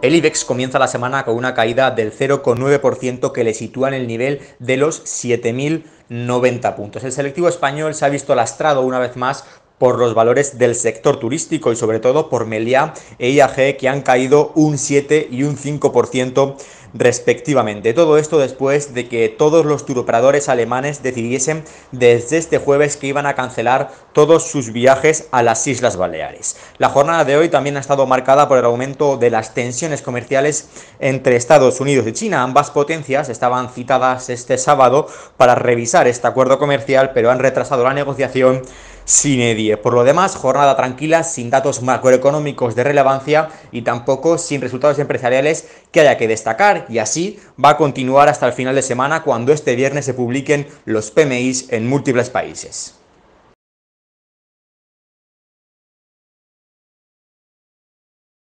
El IBEX comienza la semana con una caída del 0,9% que le sitúa en el nivel de los 7.090 puntos. El selectivo español se ha visto lastrado una vez más por los valores del sector turístico y sobre todo por Meliá e IAG que han caído un 7 y un 5% respectivamente. Todo esto después de que todos los turoperadores alemanes decidiesen desde este jueves que iban a cancelar todos sus viajes a las Islas Baleares. La jornada de hoy también ha estado marcada por el aumento de las tensiones comerciales entre Estados Unidos y China. Ambas potencias estaban citadas este sábado para revisar este acuerdo comercial, pero han retrasado la negociación sin EDIE. Por lo demás, jornada tranquila, sin datos macroeconómicos de relevancia y tampoco sin resultados empresariales que haya que destacar. Y así va a continuar hasta el final de semana cuando este viernes se publiquen los PMIs en múltiples países.